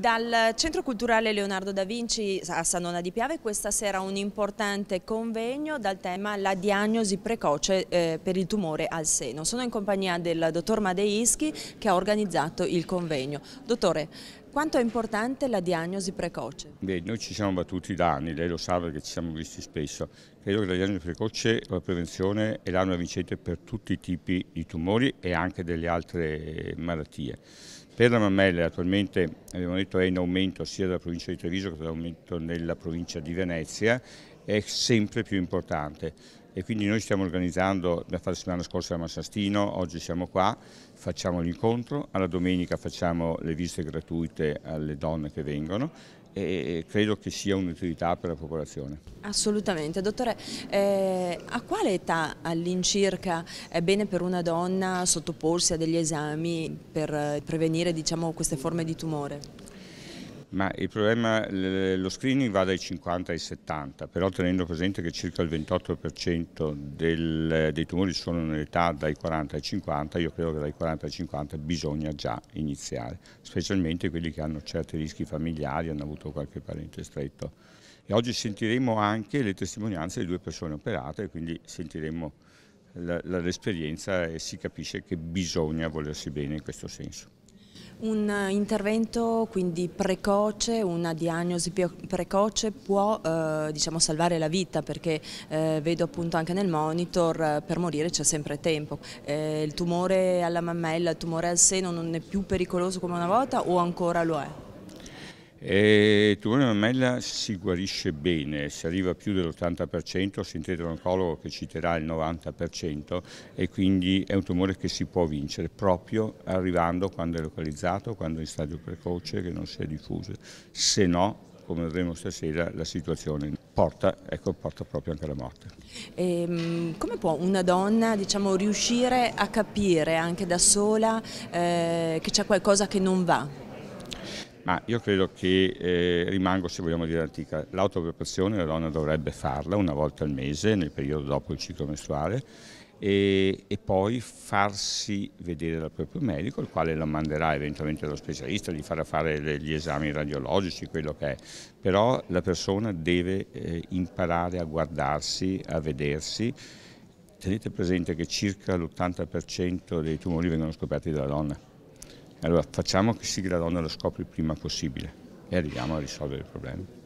Dal Centro Culturale Leonardo da Vinci a Sanona di Piave questa sera un importante convegno dal tema la diagnosi precoce eh, per il tumore al seno. Sono in compagnia del dottor Madeischi che ha organizzato il convegno. Dottore, quanto è importante la diagnosi precoce? Beh, noi ci siamo battuti da anni, lei lo sa perché ci siamo visti spesso. Credo che la diagnosi precoce, la prevenzione è l'arma vincente per tutti i tipi di tumori e anche delle altre malattie. Per la mammella attualmente abbiamo detto è in aumento sia nella provincia di Treviso che nella provincia di Venezia, è sempre più importante e quindi noi stiamo organizzando, da fare la settimana scorsa a Massastino, oggi siamo qua, facciamo l'incontro, alla domenica facciamo le visite gratuite alle donne che vengono e credo che sia un'utilità per la popolazione. Assolutamente. Dottore, eh, a quale età all'incirca è bene per una donna sottoporsi a degli esami per eh, prevenire diciamo, queste forme di tumore? Ma il problema, lo screening va dai 50 ai 70, però tenendo presente che circa il 28% del, dei tumori sono nell'età dai 40 ai 50, io credo che dai 40 ai 50 bisogna già iniziare, specialmente quelli che hanno certi rischi familiari, hanno avuto qualche parente stretto. E oggi sentiremo anche le testimonianze di due persone operate, quindi sentiremo l'esperienza e si capisce che bisogna volersi bene in questo senso. Un intervento quindi precoce, una diagnosi precoce può eh, diciamo, salvare la vita perché eh, vedo appunto anche nel monitor eh, per morire c'è sempre tempo. Eh, il tumore alla mammella, il tumore al seno non è più pericoloso come una volta o ancora lo è? E il tumore mammella si guarisce bene, si arriva a più dell'80%, sentite l'oncologo che citerà il 90% e quindi è un tumore che si può vincere proprio arrivando quando è localizzato, quando è in stadio precoce, che non si è diffuso, se no come vedremo stasera, la situazione porta, ecco, porta proprio anche alla morte. E, ehm, come può una donna diciamo, riuscire a capire anche da sola eh, che c'è qualcosa che non va? ma io credo che eh, rimango, se vogliamo dire, antica. L'autopreparazione la donna dovrebbe farla una volta al mese, nel periodo dopo il ciclo mestruale, e, e, poi farsi vedere dal proprio medico, il quale la manderà eventualmente dallo specialista, gli farà fare gli esami radiologici, quello che è. Però la persona deve eh, imparare a guardarsi, a vedersi. Tenete presente che circa l'80% dei tumori vengono scoperti dalla donna. Allora facciamo che si gradano lo scopo il prima possibile e arriviamo a risolvere il problema.